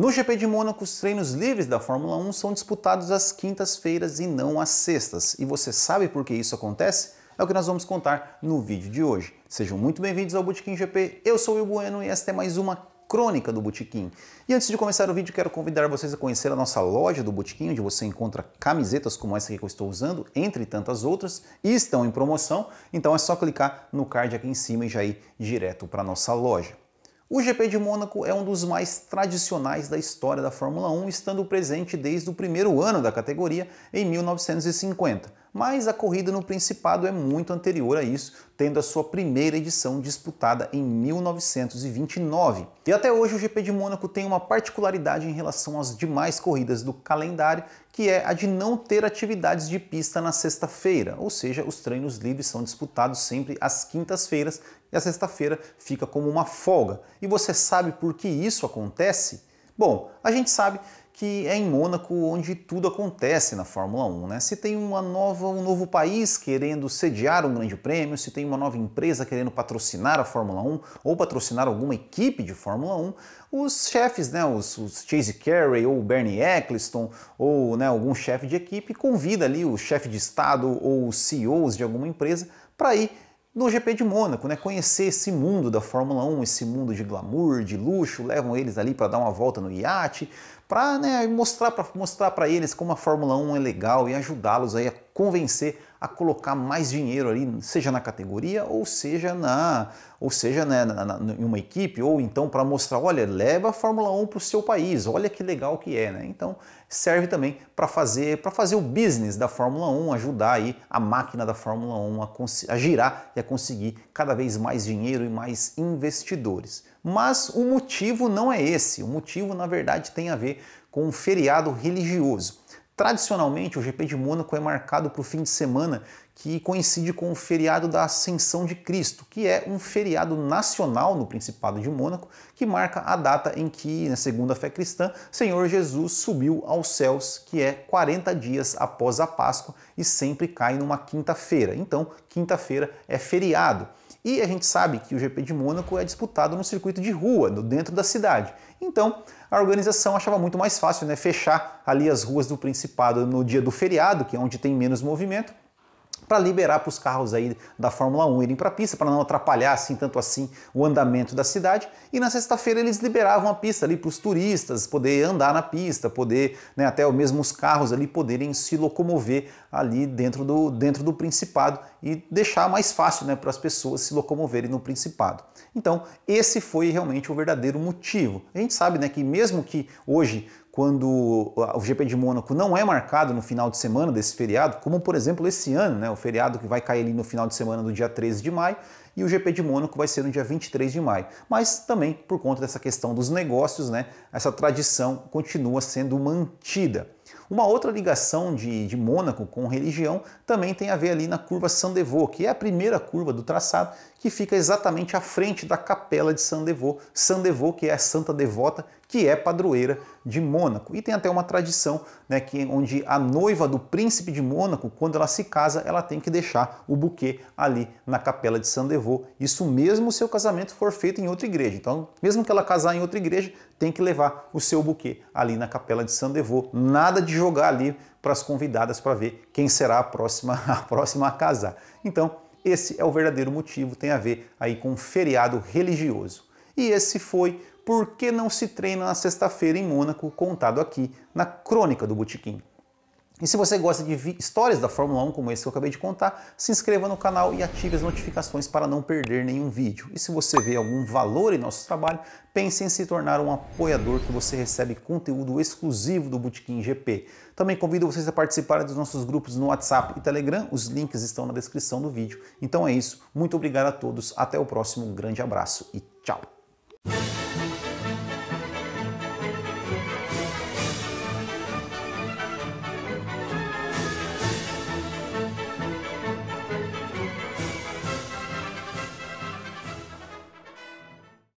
No GP de Mônaco, os treinos livres da Fórmula 1 são disputados às quintas-feiras e não às sextas. E você sabe por que isso acontece? É o que nós vamos contar no vídeo de hoje. Sejam muito bem-vindos ao Botequim GP. Eu sou o Will Bueno e esta é mais uma crônica do Botequim. E antes de começar o vídeo, quero convidar vocês a conhecer a nossa loja do Botequim, onde você encontra camisetas como essa que eu estou usando, entre tantas outras, e estão em promoção. Então é só clicar no card aqui em cima e já ir direto para a nossa loja. O GP de Mônaco é um dos mais tradicionais da história da Fórmula 1, estando presente desde o primeiro ano da categoria, em 1950 mas a corrida no Principado é muito anterior a isso, tendo a sua primeira edição disputada em 1929. E até hoje o GP de Mônaco tem uma particularidade em relação às demais corridas do calendário, que é a de não ter atividades de pista na sexta-feira, ou seja, os treinos livres são disputados sempre às quintas-feiras e a sexta-feira fica como uma folga. E você sabe por que isso acontece? Bom, a gente sabe que é em Mônaco onde tudo acontece na Fórmula 1. Né? Se tem uma nova, um novo país querendo sediar um grande prêmio, se tem uma nova empresa querendo patrocinar a Fórmula 1 ou patrocinar alguma equipe de Fórmula 1, os chefes, né, os, os Chase Carey ou Bernie Eccleston ou né, algum chefe de equipe convida ali o chefe de estado ou os CEOs de alguma empresa para ir no GP de Mônaco, né? Conhecer esse mundo da Fórmula 1, esse mundo de glamour, de luxo, levam eles ali para dar uma volta no iate, para né, mostrar para mostrar para eles como a Fórmula 1 é legal e ajudá-los aí a convencer a colocar mais dinheiro ali, seja na categoria ou seja na ou seja né, na, na, em uma equipe ou então para mostrar, olha, leva a Fórmula 1 para o seu país, olha que legal que é, né? Então serve também para fazer para fazer o business da Fórmula 1, ajudar aí a máquina da Fórmula 1 a, a girar e a conseguir cada vez mais dinheiro e mais investidores. Mas o motivo não é esse. O motivo, na verdade, tem a ver com um feriado religioso. Tradicionalmente, o GP de Mônaco é marcado para o fim de semana que coincide com o feriado da Ascensão de Cristo, que é um feriado nacional no Principado de Mônaco, que marca a data em que, na segunda fé cristã, Senhor Jesus subiu aos céus, que é 40 dias após a Páscoa e sempre cai numa quinta-feira. Então, quinta-feira é feriado. E a gente sabe que o GP de Mônaco é disputado no circuito de rua, dentro da cidade. Então, a organização achava muito mais fácil né, fechar ali as ruas do Principado no dia do feriado, que é onde tem menos movimento, para liberar para os carros aí da Fórmula 1 irem para a pista, para não atrapalhar assim tanto assim o andamento da cidade. E na sexta-feira eles liberavam a pista ali para os turistas poder andar na pista, poder né, até mesmo os carros ali poderem se locomover ali dentro do, dentro do Principado e deixar mais fácil né, para as pessoas se locomoverem no Principado. Então esse foi realmente o verdadeiro motivo. A gente sabe né, que mesmo que hoje quando o GP de Mônaco não é marcado no final de semana desse feriado, como por exemplo esse ano, né, o feriado que vai cair ali no final de semana do dia 13 de maio, e o GP de Mônaco vai ser no dia 23 de maio. Mas também por conta dessa questão dos negócios, né, essa tradição continua sendo mantida. Uma outra ligação de, de Mônaco com religião também tem a ver ali na curva Sandevaux, que é a primeira curva do traçado que fica exatamente à frente da capela de saint Sandevaux que é a santa devota que é padroeira de Mônaco. E tem até uma tradição né, que, onde a noiva do príncipe de Mônaco, quando ela se casa, ela tem que deixar o buquê ali na capela de Saint-Devaux. Isso mesmo se o casamento for feito em outra igreja. Então, mesmo que ela casar em outra igreja, tem que levar o seu buquê ali na capela de Saint-Devaux. Nada de jogar ali para as convidadas para ver quem será a próxima, a próxima a casar. Então, esse é o verdadeiro motivo, tem a ver aí com um feriado religioso. E esse foi por que não se treina na sexta-feira em Mônaco, contado aqui na crônica do Botequim. E se você gosta de histórias da Fórmula 1 como esse que eu acabei de contar, se inscreva no canal e ative as notificações para não perder nenhum vídeo. E se você vê algum valor em nosso trabalho, pense em se tornar um apoiador que você recebe conteúdo exclusivo do Botequim GP. Também convido vocês a participarem dos nossos grupos no WhatsApp e Telegram, os links estão na descrição do vídeo. Então é isso, muito obrigado a todos, até o próximo, um grande abraço e tchau!